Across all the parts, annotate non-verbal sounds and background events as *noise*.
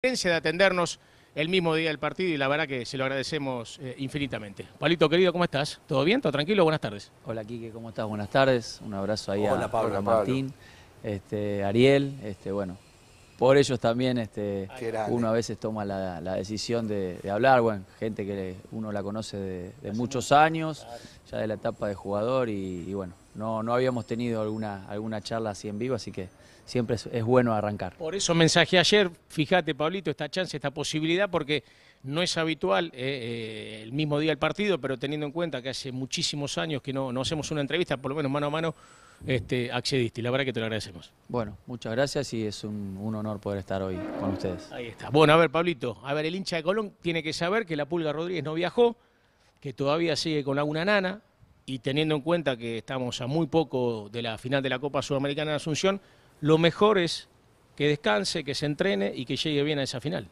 de atendernos el mismo día del partido y la verdad que se lo agradecemos eh, infinitamente. Palito querido, ¿cómo estás? ¿Todo bien? ¿Todo tranquilo? Buenas tardes. Hola Quique, ¿cómo estás? Buenas tardes. Un abrazo ahí a, Pablo, Martín, este, Ariel, este, bueno. Por ellos también este, uno a veces toma la, decisión de, hablar, bueno, gente que uno la conoce de, muchos años, ya de la etapa de jugador y, y, bueno, no, no habíamos tenido alguna, alguna charla así en vivo, así que siempre es, bueno arrancar. Por eso mensaje ayer, fíjate Pablito, esta chance, esta posibilidad, porque no es habitual eh, eh, el mismo día del partido, pero teniendo en cuenta que hace muchísimos años que no, no hacemos una entrevista, por lo menos mano a mano, este, accediste. Y la verdad que te lo agradecemos. Bueno, muchas gracias y es un, honor poder estar hoy con ustedes. Ahí está. Bueno, a ver, Pablito, a ver, el hincha de Colón tiene que saber que la Pulga Rodríguez no viajó, que todavía sigue con alguna nana, y teniendo en cuenta que estamos a muy poco de la final de la Copa Sudamericana de Asunción, lo mejor es que descanse, que se entrene y que llegue bien a esa final.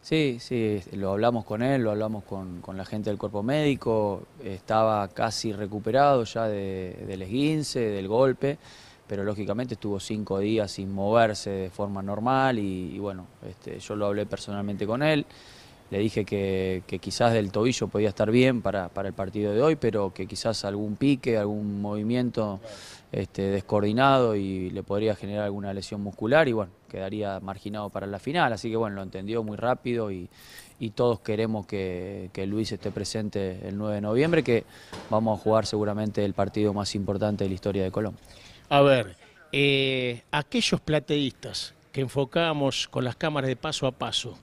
Sí, sí, lo hablamos con él, lo hablamos con, la gente del cuerpo médico, estaba casi recuperado ya del esguince, del golpe, pero lógicamente estuvo cinco días sin moverse de forma normal y, bueno, este, yo lo hablé personalmente con él. Le dije que, quizás del tobillo podía estar bien para, para, el partido de hoy, pero que quizás algún pique, algún movimiento este, descoordinado y le podría generar alguna lesión muscular y bueno, quedaría marginado para la final. Así que bueno, lo entendió muy rápido y, todos queremos que, Luis esté presente el 9 de noviembre, que vamos a jugar seguramente el partido más importante de la historia de Colombia. A ver, eh, aquellos plateístas que enfocamos con las cámaras de paso a paso,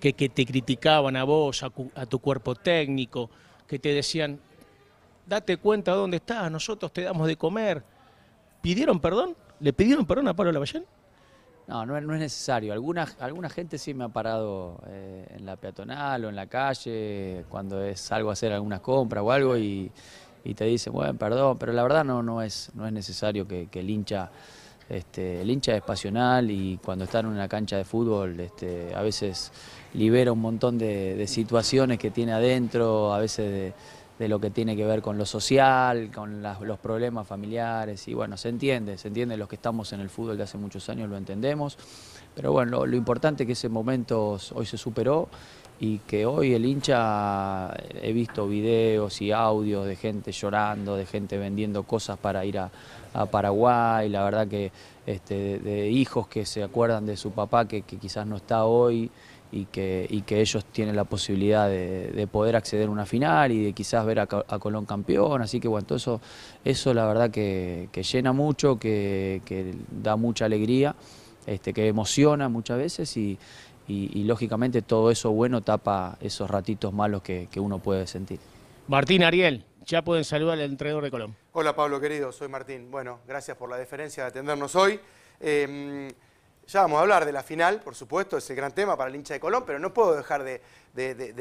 que, te criticaban a vos, a, tu cuerpo técnico, que te decían, date cuenta dónde estás, nosotros te damos de comer. ¿Pidieron perdón? ¿Le pidieron perdón a Pablo Lavallén? No, no, no, es necesario. Alguna, alguna gente sí me ha parado eh, en la peatonal o en la calle cuando es, algo hacer algunas compras o algo y, te dice bueno, perdón, pero la verdad no, no, es, no es necesario que, que el hincha este, el hincha es pasional y cuando está en una cancha de fútbol este, a veces libera un montón de, situaciones que tiene adentro, a veces de, lo que tiene que ver con lo social, con los problemas familiares y bueno, se entiende, se entiende los que estamos en el fútbol de hace muchos años, lo entendemos, pero bueno, lo, lo importante es que ese momento hoy se superó y que hoy el hincha, eh, he visto videos y audios de gente llorando, de gente vendiendo cosas para ir a, Paraguay, la verdad que este, de, hijos que se acuerdan de su papá que, quizás no está hoy y que, que ellos tienen la posibilidad de, poder acceder a una final y de quizás ver a, Colón campeón, así que bueno, eso, eso la verdad que, llena mucho, que, que da mucha alegría. Este, que emociona muchas veces y, y, lógicamente todo eso bueno tapa esos ratitos malos que, uno puede sentir. Martín Ariel, ya pueden saludar al entrenador de Colón. Hola Pablo querido, soy Martín. Bueno, gracias por la deferencia de atendernos hoy. Em, ya vamos a hablar de la final, por supuesto, es el gran tema para el hincha de Colón, pero no puedo dejar de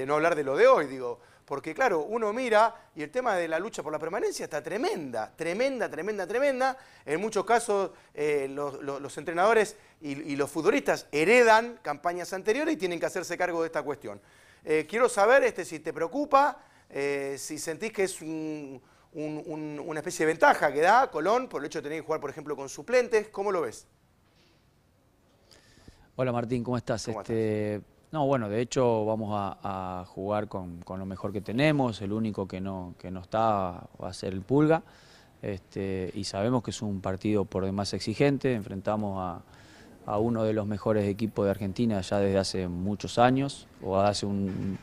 no hablar de lo de hoy. Digo, porque claro, uno mira y el tema de la lucha por la permanencia está tremenda, tremenda, tremenda, tremenda. En muchos casos eh, los, entrenadores y, los futbolistas heredan campañas anteriores y tienen que hacerse cargo de esta cuestión. Eh, quiero saber este, si te preocupa, eh, si sentís que es una especie de ventaja que da Colón por el hecho de tener que jugar, por ejemplo, con suplentes, ¿cómo lo ves? Hola Martín, ¿cómo estás? estás? No, bueno, de hecho vamos a, jugar con, lo mejor que tenemos, el único que no, que no está va a ser el Pulga, este, y sabemos que es un partido por demás exigente, enfrentamos a, uno de los mejores equipos de Argentina ya desde hace muchos años, o hace un,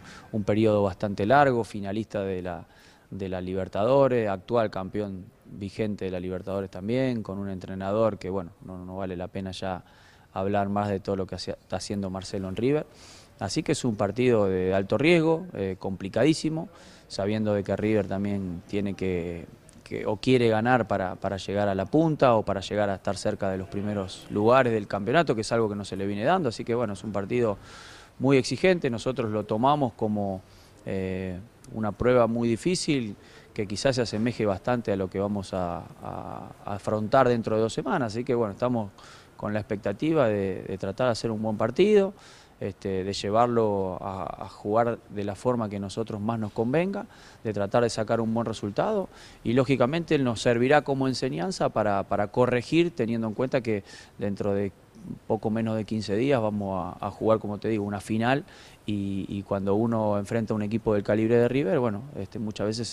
periodo bastante largo, finalista de la, de la Libertadores, actual campeón vigente de la Libertadores también, con un entrenador que, bueno, no vale la pena ya hablar más de todo lo que está haciendo Marcelo en River. Así que es un partido de alto riesgo, eh, complicadísimo, sabiendo de que River también tiene que, o quiere ganar para, llegar a la punta o para llegar a estar cerca de los primeros lugares del campeonato, que es algo que no se le viene dando. Así que bueno, es un partido muy exigente, nosotros lo tomamos como eh, una prueba muy difícil que quizás se asemeje bastante a lo que vamos a afrontar dentro de dos semanas. Así que bueno, estamos con la expectativa de, tratar de hacer un buen partido, este, de llevarlo a, jugar de la forma que nosotros más nos convenga, de tratar de sacar un buen resultado y lógicamente nos servirá como enseñanza para corregir teniendo en cuenta que dentro de poco menos de 15 días vamos a, jugar, como te digo, una final y, cuando uno enfrenta a un equipo del calibre de River, bueno, este, muchas veces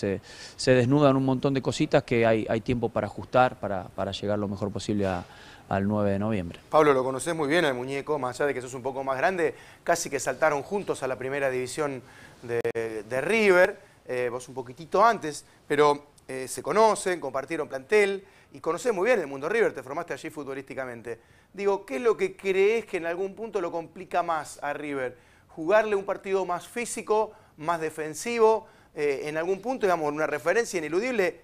se, desnudan un montón de cositas que hay, tiempo para ajustar, para, llegar lo mejor posible al 9 de noviembre. Pablo, lo conoces muy bien el muñeco, más allá de que sos un poco más grande, casi que saltaron juntos a la primera división de, River, eh, vos un poquitito antes, pero eh, se conocen, compartieron plantel, y conocés muy bien el mundo River, te formaste allí futbolísticamente. Digo, ¿qué es lo que crees que en algún punto lo complica más a River? ¿Jugarle un partido más físico, más defensivo? Eh, en algún punto, digamos, una referencia ineludible,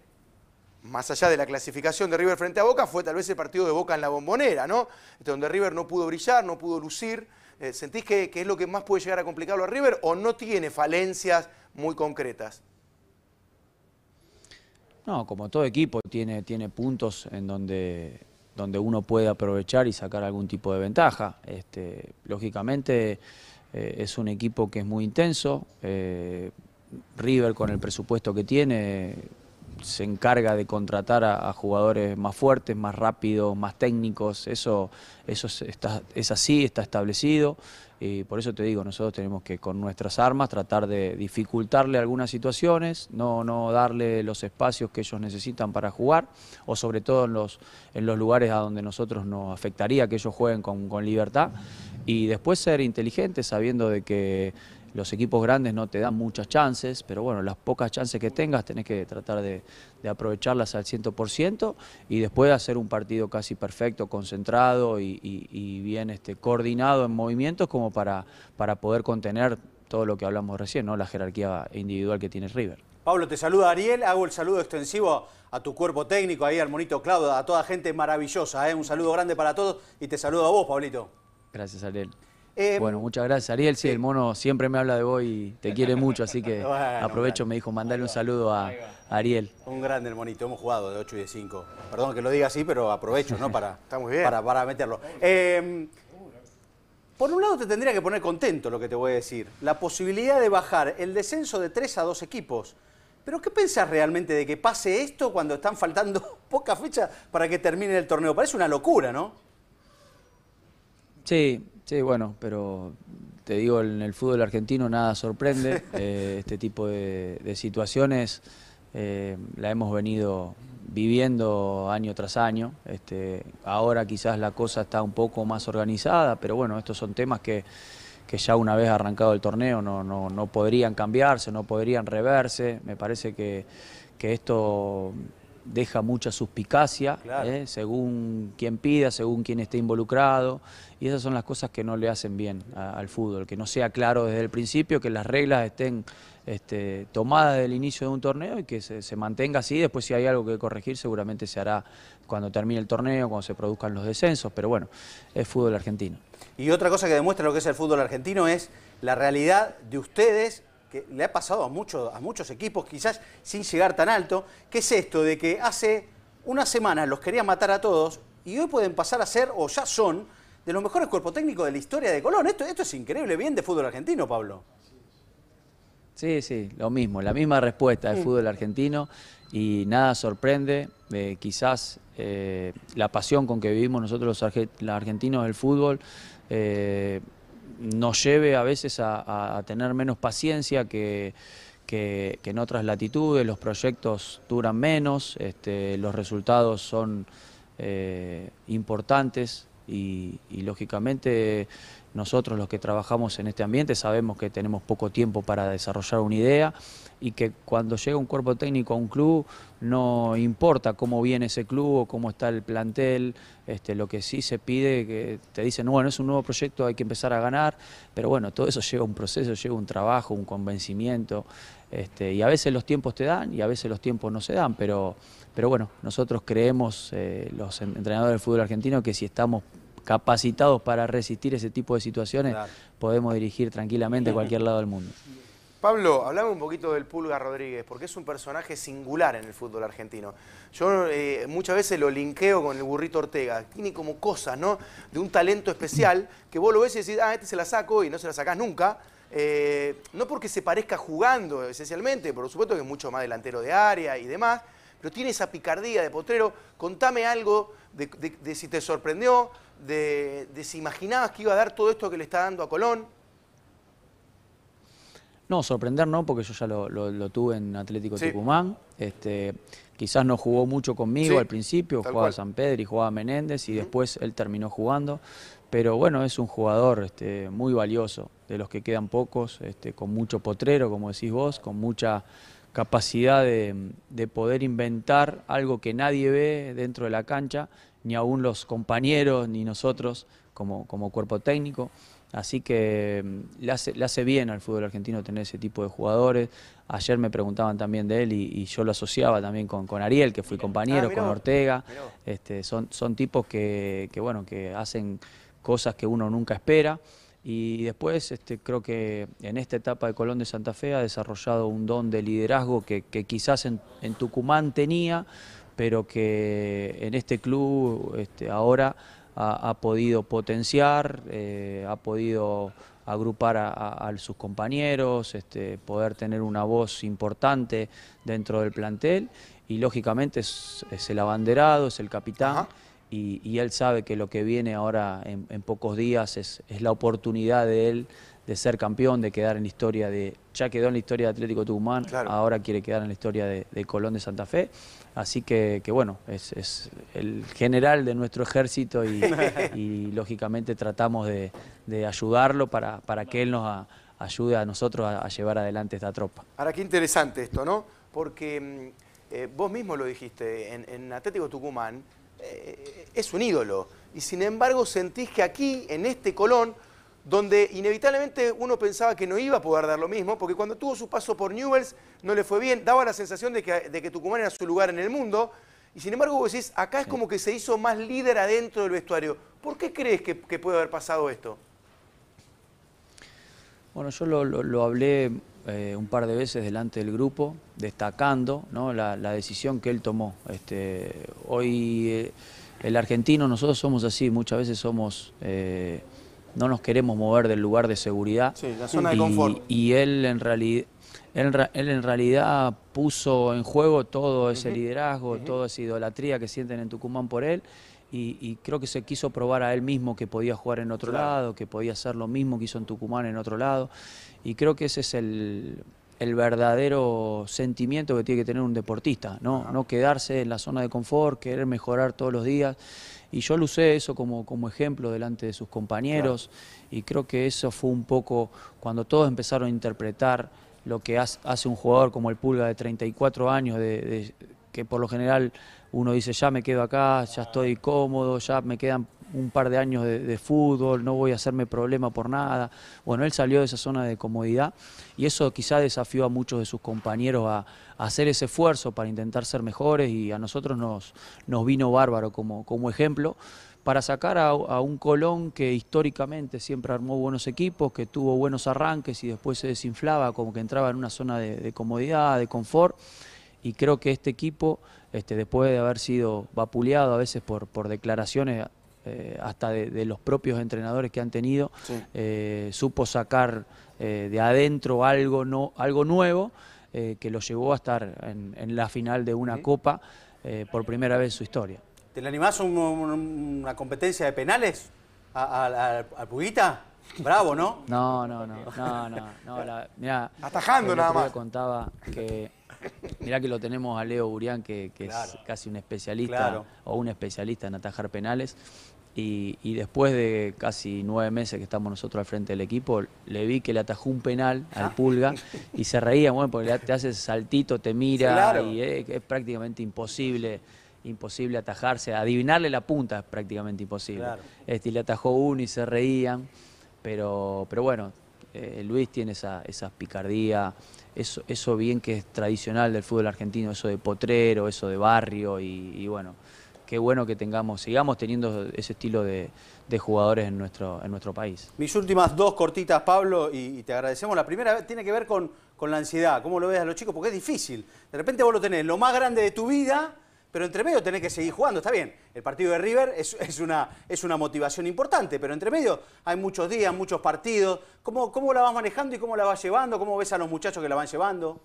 más allá de la clasificación de River frente a Boca, fue tal vez el partido de Boca en la bombonera, ¿no? Este, donde River no pudo brillar, no pudo lucir. Eh, ¿Sentís que, que es lo que más puede llegar a complicarlo a River o no tiene falencias muy concretas? No, como todo equipo tiene, tiene puntos en donde, donde uno puede aprovechar y sacar algún tipo de ventaja. Este, lógicamente eh, es un equipo que es muy intenso. Eh, River con el presupuesto que tiene se encarga de contratar a, jugadores más fuertes, más rápidos, más técnicos. Eso, eso está, es así, está establecido. Y por eso te digo, nosotros tenemos que con nuestras armas tratar de dificultarle algunas situaciones, no, no darle los espacios que ellos necesitan para jugar, o sobre todo en los, en los lugares a donde nosotros nos afectaría que ellos jueguen con, con libertad. Y después ser inteligentes sabiendo de que los equipos grandes no te dan muchas chances, pero bueno, las pocas chances que tengas tenés que tratar de, aprovecharlas al 100% y después hacer un partido casi perfecto, concentrado y, bien este, coordinado en movimientos como para, para poder contener todo lo que hablamos recién, ¿no? la jerarquía individual que tiene River. Pablo, te saluda Ariel, hago el saludo extensivo a tu cuerpo técnico, ahí al monito Claudio, a toda gente maravillosa, ¿eh? un saludo grande para todos y te saludo a vos, Pablito. Gracias, Ariel. Eh, bueno, muchas gracias, Ariel. Sí, el mono siempre me habla de vos y te quiere mucho, así que *laughs* aprovecho, me dijo, mandarle un saludo a, Ariel. Un grande el monito, hemos jugado de 8 y de 5. Perdón que lo diga así, pero aprovecho, ¿no? Para, *laughs* para, meterlo. Em, por un lado te tendría que poner contento lo que te voy a decir. La posibilidad de bajar el descenso de 3 a 2 equipos. Pero ¿qué pensás realmente de que pase esto cuando están faltando *laughs* pocas fechas para que termine el torneo? Parece una locura, ¿no? Sí, Sí, bueno, pero te digo, en el fútbol argentino nada sorprende. *laughs* Eh, este tipo de, situaciones eh, la hemos venido viviendo año tras año. Este, ahora quizás la cosa está un poco más organizada, pero bueno, estos son temas que, que ya una vez arrancado el torneo no, no, podrían cambiarse, no podrían reverse. Me parece que, que esto deja mucha suspicacia, ¿eh? según quien pida, según quien esté involucrado, y esas son las cosas que no le hacen bien al fútbol, que no sea claro desde el principio, que las reglas estén este, tomadas desde el inicio de un torneo y que se, se, mantenga así, después si hay algo que corregir seguramente se hará cuando termine el torneo, cuando se produzcan los descensos, pero bueno, es fútbol argentino. Y otra cosa que demuestra lo que es el fútbol argentino es la realidad de ustedes que le ha pasado a, muchos, a muchos equipos, quizás sin llegar tan alto, que es esto de que hace una semana los quería matar a todos y hoy pueden pasar a ser, o ya son, de los mejores cuerpos técnicos de la historia de Colón. Esto, esto es increíble, bien de fútbol argentino, Pablo. Sí, sí, lo mismo, la misma respuesta del fútbol argentino y nada sorprende, eh, quizás eh, la pasión con que vivimos nosotros los, argentinos del fútbol. Eh, nos lleve a veces a, tener menos paciencia que, que, en otras latitudes, los proyectos duran menos, este, los resultados son eh, importantes y lógicamente nosotros los que trabajamos en este ambiente sabemos que tenemos poco tiempo para desarrollar una idea y que cuando llega un cuerpo técnico a un club no importa cómo viene ese club o cómo está el plantel, este, lo que sí se pide, que te dicen, bueno, es un nuevo proyecto, hay que empezar a ganar, pero bueno, todo eso lleva un proceso, lleva un trabajo, un convencimiento, este, y a veces los tiempos te dan y a veces los tiempos no se dan, pero, pero bueno, nosotros creemos, eh, los entrenadores del fútbol argentino, que si estamos capacitados para resistir ese tipo de situaciones, podemos dirigir tranquilamente cualquier lado del mundo. Pablo, hablame un poquito del Pulga Rodríguez, porque es un personaje singular en el fútbol argentino. Yo eh, muchas veces lo linkeo con el burrito Ortega. Tiene como cosas, ¿no? De un talento especial que vos lo ves y decís, ah, este se la saco y no se la sacás nunca. Eh, no porque se parezca jugando esencialmente, por supuesto que es mucho más delantero de área y demás, pero tiene esa picardía de potrero. Contame algo de, si te sorprendió, de, si imaginabas que iba a dar todo esto que le está dando a Colón. No, sorprender no, porque yo ya lo, tuve en Atlético Tucumán. Este, quizás no jugó mucho conmigo al principio, jugaba San Pedro y jugaba Menéndez y después él terminó jugando. Pero bueno, es un jugador este, muy valioso, de los que quedan pocos, este, con mucho potrero, como decís vos, con mucha capacidad de, poder inventar algo que nadie ve dentro de la cancha, ni aún los compañeros, ni nosotros como, cuerpo técnico. Así que mm, le hace, bien al fútbol argentino tener ese tipo de jugadores. Ayer me preguntaban también de él y, yo lo asociaba también con, Ariel, que fui compañero, ah, con Ortega. Este, son, tipos que, que, bueno, que hacen cosas que uno nunca espera. Y después este, creo que en esta etapa de Colón de Santa Fe ha desarrollado un don de liderazgo que, quizás en, Tucumán tenía, pero que en este club este, ahora ha, podido potenciar, eh, ha podido agrupar a, sus compañeros, este, poder tener una voz importante dentro del plantel y lógicamente es, el abanderado, es el capitán y, él sabe que lo que viene ahora en, pocos días es, la oportunidad de él de ser campeón, de quedar en la historia de... Ya quedó en la historia de Atlético Tucumán, ahora quiere quedar en la historia de, Colón de Santa Fe. Así que, bueno, es, el general de nuestro ejército y, *laughs* lógicamente tratamos de, ayudarlo para, para, que él nos ayude a nosotros a, llevar adelante esta tropa. Ahora, qué interesante esto, ¿no? Porque mm, eh, vos mismo lo dijiste, en, en Atlético Tucumán eh, es un ídolo. Y sin embargo sentís que aquí, en este Colón, donde inevitablemente uno pensaba que no iba a poder dar lo mismo, porque cuando tuvo su paso por Newells no le fue bien, daba la sensación de que, Tucumán era su lugar en el mundo, y sin embargo vos decís, acá es como que se hizo más líder adentro del vestuario. ¿Por qué crees que, puede haber pasado esto? Bueno, yo lo hablé eh, un par de veces delante del grupo, destacando la, decisión que él tomó. Este, hoy eh, el argentino, nosotros somos así, muchas veces somos... Eh, no nos queremos mover del lugar de seguridad. Sí, la zona y, de confort. Y él en realidad... Él, en realidad puso en juego todo ese liderazgo, toda esa idolatría que sienten en Tucumán por él y, creo que se quiso probar a él mismo que podía jugar en otro lado, que podía hacer lo mismo que hizo en Tucumán en otro lado y creo que ese es el, verdadero sentimiento que tiene que tener un deportista, ¿no? no quedarse en la zona de confort, querer mejorar todos los días. Y yo lo usé eso como, como ejemplo delante de sus compañeros y creo que eso fue un poco cuando todos empezaron a interpretar lo que hace un jugador como el Pulga de 34 años, de, que por lo general uno dice ya me quedo acá, ya estoy cómodo, ya me quedan un par de años de, fútbol, no voy a hacerme problema por nada. Bueno, él salió de esa zona de comodidad y eso quizá desafió a muchos de sus compañeros a, hacer ese esfuerzo para intentar ser mejores y a nosotros nos, nos vino bárbaro como, como ejemplo para sacar a, un Colón que históricamente siempre armó buenos equipos, que tuvo buenos arranques y después se desinflaba, como que entraba en una zona de, comodidad, de confort. Y creo que este equipo, este, después de haber sido vapuleado a veces por, por declaraciones eh, hasta de, los propios entrenadores que han tenido, eh, supo sacar eh, de adentro algo, no, algo nuevo que lo llevó a estar en, la final de una copa por primera vez en su historia. ¿Te le animás a una competencia de penales al Puguita? Bravo, ¿no? No, no, no, no, no, nada más. contaba que Mirá que lo tenemos a Leo Burián, que, es casi un especialista o un especialista en atajar penales. Y, después de casi nueve meses que estamos nosotros al frente del equipo, le vi que le atajó un penal al ah. Pulga *laughs* y se reía, bueno, porque te hace saltito, te mira y es, prácticamente imposible imposible atajarse, adivinarle la punta es prácticamente imposible. Este, y le atajó uno y se reían, pero, pero bueno, eh, Luis tiene esa, esa picardía, eso, eso bien que es tradicional del fútbol argentino, eso de potrero, eso de barrio y, bueno, qué bueno que tengamos, sigamos teniendo ese estilo de, jugadores en nuestro, en nuestro país. Mis últimas dos cortitas, Pablo, y, te agradecemos. La primera tiene que ver con, con la ansiedad, cómo lo ves a los chicos, porque es difícil. De repente vos lo tenés, lo más grande de tu vida pero entre medio tenés que seguir jugando, está bien. El partido de River es, una, es una motivación importante, pero entre medio hay muchos días, muchos partidos. ¿Cómo, ¿Cómo la vas manejando y cómo la vas llevando? ¿Cómo ves a los muchachos que la van llevando?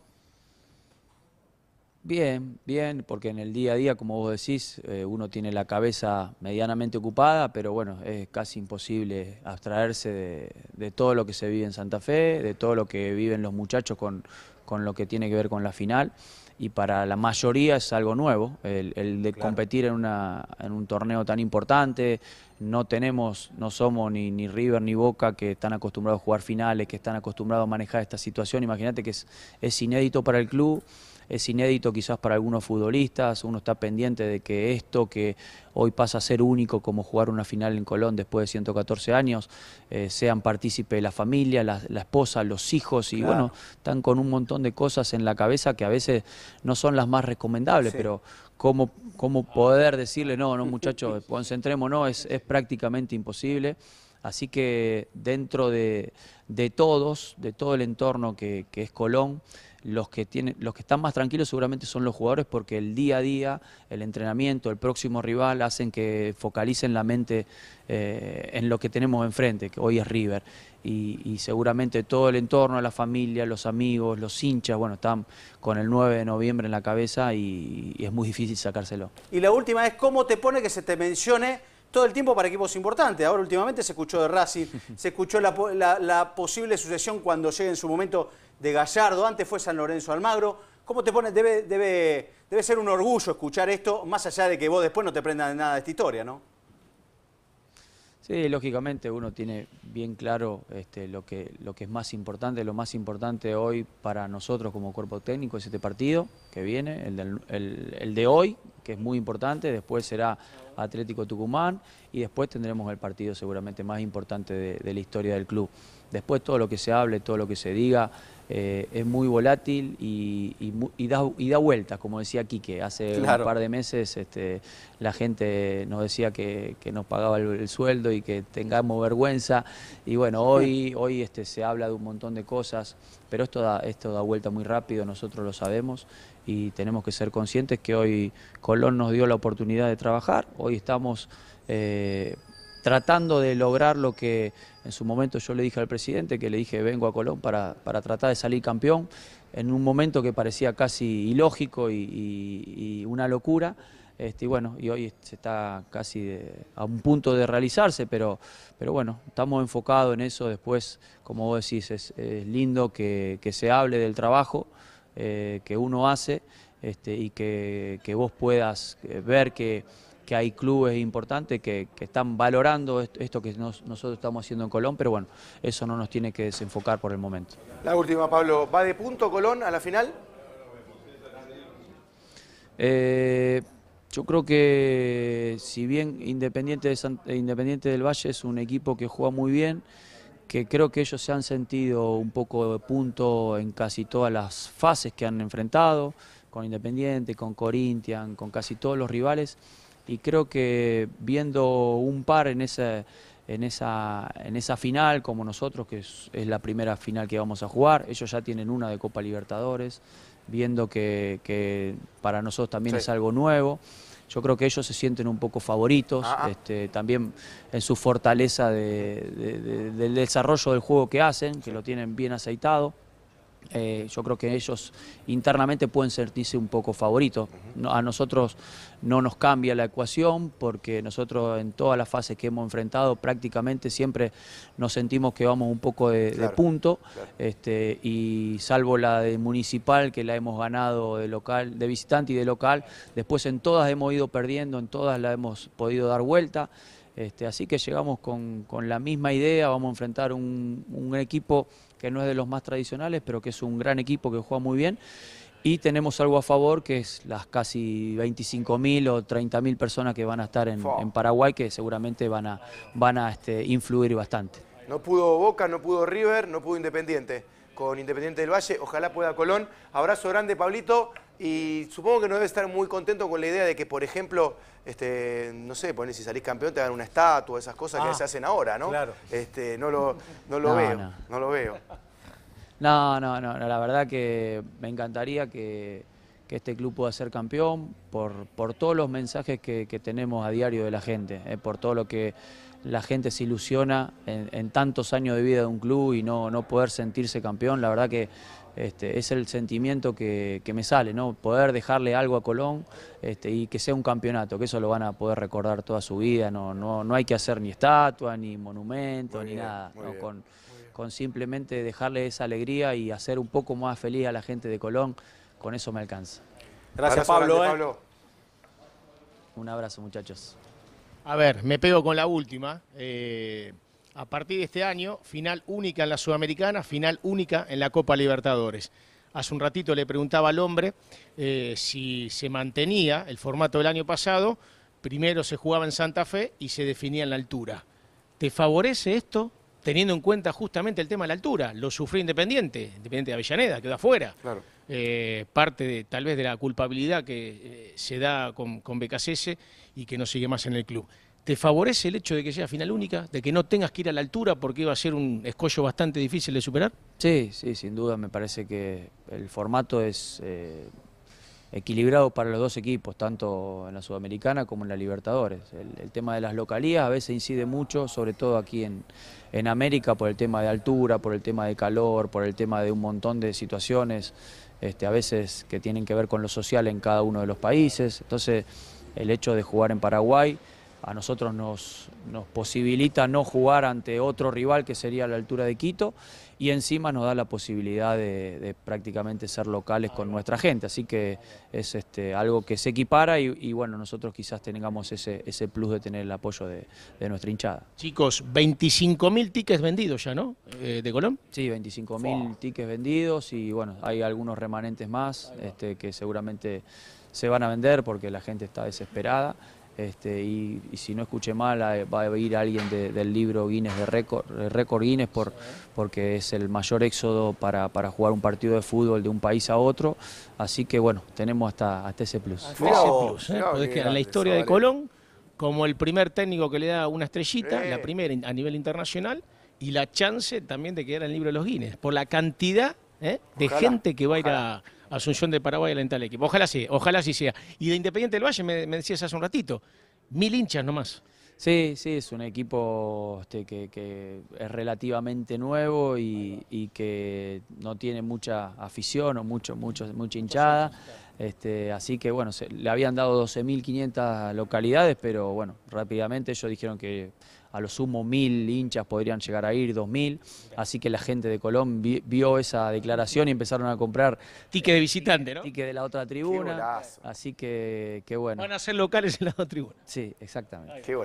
Bien, bien, porque en el día a día, como vos decís, eh, uno tiene la cabeza medianamente ocupada, pero bueno, es casi imposible abstraerse de, todo lo que se vive en Santa Fe, de todo lo que viven los muchachos con, con lo que tiene que ver con la final y para la mayoría es algo nuevo, el, de competir en, una, en un torneo tan importante. No tenemos, no somos ni, ni, River ni Boca que están acostumbrados a jugar finales, que están acostumbrados a manejar esta situación. Imagínate que es, es inédito para el club es inédito quizás para algunos futbolistas, uno está pendiente de que esto que hoy pasa a ser único como jugar una final en Colón después de 114 años, eh, sean partícipes de la familia, la, esposa, los hijos y bueno, están con un montón de cosas en la cabeza que a veces no son las más recomendables, pero cómo, cómo poder decirle, no, no muchachos, *laughs* concentrémonos, es, es prácticamente imposible. Así que dentro de, todos, de todo el entorno que es Colón, los que, tienen, los que están más tranquilos seguramente son los jugadores porque el día a día, el entrenamiento, el próximo rival hacen que focalicen la mente eh, en lo que tenemos enfrente, que hoy es River. Y, seguramente todo el entorno, la familia, los amigos, los hinchas, bueno, están con el 9 de noviembre en la cabeza y es muy difícil sacárselo. Y la última es, ¿cómo te pone que se te mencione? todo el tiempo para equipos importantes. Ahora últimamente se escuchó de Racing, *laughs* se escuchó la, posible sucesión cuando llegue en su momento de Gallardo, antes fue San Lorenzo Almagro. ¿Cómo te pones? Debe, debe, debe ser un orgullo escuchar esto, más allá de que vos después no te prendas de nada de esta historia, ¿no? Sí, lógicamente uno tiene bien claro este, lo, que, lo que es más importante, lo más importante hoy para nosotros como cuerpo técnico es este partido que viene, el, de hoy, que es muy importante, después será Atlético Tucumán y después tendremos el partido seguramente más importante de, de la historia del club. Después todo lo que se hable, todo lo que se diga, eh, es muy volátil y, da, y, vueltas, como decía Quique. Hace un par de meses este, la gente nos decía que, nos pagaba el, sueldo y que tengamos vergüenza. Y bueno, hoy, hoy este, se habla de un montón de cosas, pero esto da, esto da vuelta muy rápido, nosotros lo sabemos y tenemos que ser conscientes que hoy Colón nos dio la oportunidad de trabajar, hoy estamos... Eh, tratando de lograr lo que en su momento yo le dije al presidente, que le dije vengo a Colón para, para tratar de salir campeón, en un momento que parecía casi ilógico y, una locura. Este, y bueno, y hoy se está casi a un punto de realizarse, pero, pero bueno, estamos enfocados en eso. Después, como vos decís, es, lindo que, se hable del trabajo eh, que uno hace este, y que vos puedas eh, ver que que hay clubes importantes que, están valorando esto que nosotros estamos haciendo en Colón, pero bueno, eso no nos tiene que desenfocar por el momento. La última, Pablo, ¿va de punto Colón a la final? Eh, yo creo que si bien Independiente, Independiente del Valle es un equipo que juega muy bien, que creo que ellos se han sentido un poco de punto en casi todas las fases que han enfrentado, con Independiente, con Corinthians, con casi todos los rivales y creo que viendo un par en ese en esa, en esa final, como nosotros, que es, la primera final que vamos a jugar. Ellos ya tienen una de Copa Libertadores, viendo que, para nosotros también es algo nuevo. Yo creo que ellos se sienten un poco favoritos, ah, ah. Este, también en su fortaleza de, del desarrollo del juego que hacen, que lo tienen bien aceitado. Eh, yo creo que ellos internamente pueden sentirse un poco favoritos. a nosotros no nos cambia la ecuación porque nosotros en todas las fases que hemos enfrentado prácticamente siempre nos sentimos que vamos un poco de, punto este, y salvo la de municipal que la hemos ganado de local, de visitante y de local, después en todas hemos ido perdiendo, en todas la hemos podido dar vuelta. Este, así que llegamos con, la misma idea, vamos a enfrentar un, un equipo que no es de los más tradicionales, pero que es un gran equipo que juega muy bien. Y tenemos algo a favor, que es las casi 25.000 o 30.000 personas que van a estar en, Paraguay, que seguramente van a, van a este, influir bastante. No pudo Boca, no pudo River, no pudo Independiente. Con Independiente del Valle, ojalá pueda Colón. Abrazo grande, Pablito. Y supongo que no debe estar muy contento con la idea de que, por ejemplo, este, no sé, poner si salís campeón te dan una estatua, esas cosas que ah. se hacen ahora, ¿no? Claro. Este, no lo, lo veo, no. lo veo. No, no, no, la verdad que me encantaría que, este club pueda ser campeón por, por todos los mensajes que, tenemos a diario de la gente, eh, por todo lo que la gente se ilusiona en, tantos años de vida de un club y no, no poder sentirse campeón. La verdad que este, es el sentimiento que, me sale, ¿no? poder dejarle algo a Colón este, y que sea un campeonato, que eso lo van a poder recordar toda su vida, no, no, hay que hacer ni estatua, ni monumento, ni nada, con, con, simplemente dejarle esa alegría y hacer un poco más feliz a la gente de Colón, con eso me alcanza. Gracias ¿eh? Pablo, Un abrazo muchachos. A ver, me pego con la última. Eh, a partir de este año, final única en la Sudamericana, final única en la Copa Libertadores. Hace un ratito le preguntaba al hombre eh, si se mantenía el formato del año pasado. Primero se jugaba en Santa Fe y se definía en la altura. ¿Te favorece esto? Teniendo en cuenta justamente el tema de la altura. Lo sufrió Independiente, Independiente de Avellaneda, quedó afuera. Eh, parte tal vez de la culpabilidad que eh, se da con, con y que no sigue más en el club te favorece el hecho de que sea final única, de que no tengas que ir a la altura porque iba a ser un escollo bastante difícil de superar? Sí, sí, sin duda me parece que el formato es eh, equilibrado para los dos equipos, tanto en la Sudamericana como en la Libertadores. El, tema de las localías a veces incide mucho, sobre todo aquí en, América, por el tema de altura, por el tema de calor, por el tema de un montón de situaciones, este, a veces que tienen que ver con lo social en cada uno de los países. Entonces, el hecho de jugar en Paraguay a nosotros nos, posibilita no jugar ante otro rival que sería a la altura de Quito y encima nos da la posibilidad de, prácticamente ser locales con nuestra gente, así que es este, algo que se equipara y, bueno, nosotros quizás tengamos ese, plus de tener el apoyo de, nuestra hinchada. Chicos, 25.000 tickets vendidos ya, ¿no? Eh, ¿De Colón? Sí, 25.000 tickets vendidos y bueno, hay algunos remanentes más este, que seguramente se van a vender porque la gente está desesperada este, y, si no escuché mal, va a ir alguien del libro Guinness de récord, récord Guinness por, porque es el mayor éxodo para, para, jugar un partido de fútbol de un país a otro. Así que bueno, tenemos hasta, hasta ese plus. Hasta ese plus, ¿eh? la historia de Colón como el primer técnico que le da una estrellita, la primera a nivel internacional, y la chance también de quedar en el libro de los Guinness, por la cantidad ¿eh? de gente que va a ir a Asunción de Paraguay alentar al equipo. Ojalá sí, ojalá sí sea. Y de Independiente del Valle, me, decías hace un ratito, mil hinchas nomás. Sí, sí, es un equipo este, que, es relativamente nuevo y, que no tiene mucha afición o mucho, mucha hinchada. Este, así que bueno, le habían dado 12.500 localidades, pero bueno, rápidamente ellos dijeron que a lo sumo mil hinchas podrían llegar a ir, dos mil. Así que la gente de Colón vio esa declaración y empezaron a comprar. Tique de visitante, ¿no? Tique de la otra tribuna. así que, que bueno. Van a ser locales en la otra tribuna. Sí, exactamente. Qué